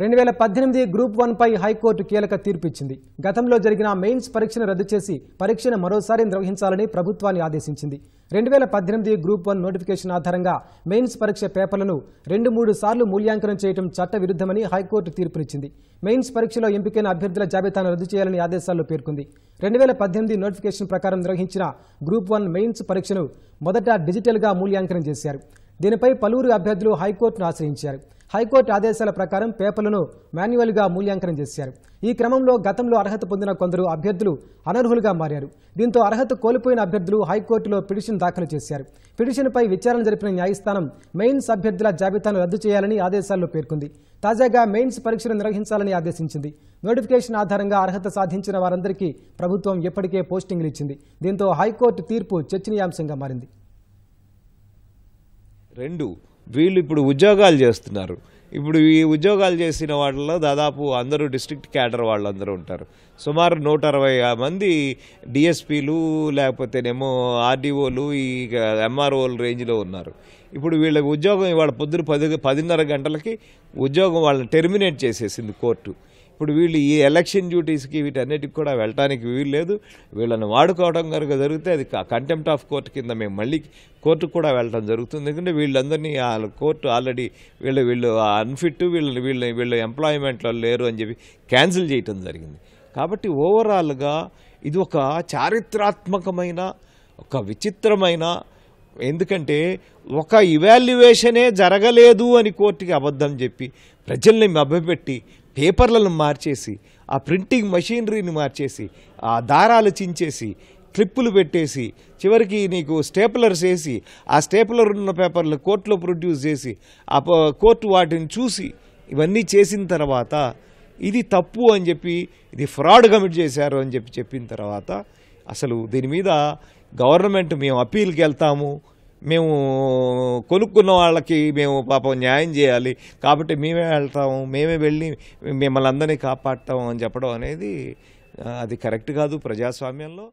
రెండు వేల పద్దెనిమిది గ్రూప్ వన్ పై హైకోర్టు కీలక తీర్పు ఇచ్చింది గతంలో జరిగిన మెయిన్స్ పరీక్షను రద్దు చేసి పరీక్షను మరోసారి నిర్వహించాలని ప్రభుత్వాన్ని ఆదేశించింది రెండు వేల పద్దెనిమిది గ్రూప్ వన్ నోటిఫికేషన్ ఆధారంగా మెయిన్స్ పరీక్ష పేపర్లను రెండు మూడు సార్లు మూల్యాంకనం చేయడం విరుద్ధమని హైకోర్టు తీర్పునిచ్చింది మెయిన్స్ పరీక్షలో ఎంపికైన అభ్యర్థుల జాబితాను రద్దు చేయాలని ఆదేశాల్లో పేర్కొంది రెండు వేల పద్దెనిమిది నోటిఫికేషన్ ప్రకారం నిర్వహించిన గ్రూప్ వన్ మెయిన్స్ పరీక్షను మొదట డిజిటల్గా మూల్యాంకనం చేశారు దీనిపై పలువురు అభ్యర్థులు హైకోర్టును ఆశ్రయించారు హైకోర్టు ఆదేశాల ప్రకారం పేపర్లను మాన్యువల్గా మూల్యాంకనం చేశారు ఈ క్రమంలో గతంలో అర్హత పొందిన కొందరు అభ్యర్థులు అనర్హులుగా మారారు దీంతో అర్హత కోల్పోయిన అభ్యర్థులు హైకోర్టులో పిటిషన్ దాఖలు చేశారు పిటిషన్పై విచారణ జరిపిన న్యాయస్థానం మెయిన్స్ అభ్యర్థుల జాబితాను రద్దు చేయాలని ఆదేశాల్లో పేర్కొంది తాజాగా మెయిన్స్ పరీక్షలు నిర్వహించాలని ఆదేశించింది నోటిఫికేషన్ ఆధారంగా అర్హత సాధించిన వారందరికీ ప్రభుత్వం ఇప్పటికే పోస్టింగ్లు ఇచ్చింది దీంతో హైకోర్టు తీర్పు చర్చనీయాంశంగా మారింది రెండు వీళ్ళు ఇప్పుడు ఉద్యోగాలు చేస్తున్నారు ఇప్పుడు ఈ ఉద్యోగాలు చేసిన వాళ్ళలో దాదాపు అందరూ డిస్ట్రిక్ట్ క్యాడర్ వాళ్ళందరూ ఉంటారు సుమారు నూట అరవై మంది డిఎస్పీలు లేకపోతేనేమో ఆర్డీఓలు ఈ ఎంఆర్ఓలు రేంజ్లో ఉన్నారు ఇప్పుడు వీళ్ళకి ఉద్యోగం ఇవాళ పొద్దున పది పదిన్నర గంటలకి ఉద్యోగం వాళ్ళని టెర్మినేట్ చేసేసింది కోర్టు ఇప్పుడు వీళ్ళు ఈ ఎలక్షన్ డ్యూటీస్కి వీటన్నిటికి కూడా వెళ్ళటానికి వీలు లేదు వీళ్ళని వాడుకోవడం కనుక జరిగితే అది కంటెంప్ట్ ఆఫ్ కోర్టు కింద మేము మళ్ళీ కోర్టుకు కూడా వెళ్ళడం జరుగుతుంది ఎందుకంటే వీళ్ళందరినీ వాళ్ళ కోర్టు ఆల్రెడీ వీళ్ళు వీళ్ళు అన్ఫిట్ వీళ్ళని వీళ్ళు వీళ్ళు ఎంప్లాయ్మెంట్లో లేరు అని చెప్పి క్యాన్సిల్ చేయటం జరిగింది కాబట్టి ఓవరాల్గా ఇది ఒక చారిత్రాత్మకమైన ఒక విచిత్రమైన ఎందుకంటే ఒక ఇవాల్యుయేషనే జరగలేదు అని కోర్టుకి అబద్ధం చెప్పి ప్రజల్ని మభ్యపెట్టి పేపర్లను మార్చేసి ఆ ప్రింటింగ్ మషీనరీని మార్చేసి ఆ దారాలు చించేసి క్లిప్పులు పెట్టేసి చివరికి నీకు స్టేపులర్స్ వేసి ఆ స్టేపులర్ ఉన్న పేపర్లు కోర్టులో ప్రొడ్యూస్ చేసి ఆ కోర్టు వాటిని చూసి ఇవన్నీ చేసిన తర్వాత ఇది తప్పు అని చెప్పి ఇది ఫ్రాడ్ కమిట్ చేశారు అని చెప్పి చెప్పిన తర్వాత అసలు దీని మీద గవర్నమెంట్ మేము అప్పీల్కి వెళ్తాము మేము కొనుక్కున్న వాళ్ళకి మేము పాపం న్యాయం చేయాలి కాబట్టి మేమే వెళ్తాము మేమే వెళ్ళి మిమ్మల్ని అందరినీ కాపాడతాం అని చెప్పడం అనేది అది కరెక్ట్ కాదు ప్రజాస్వామ్యంలో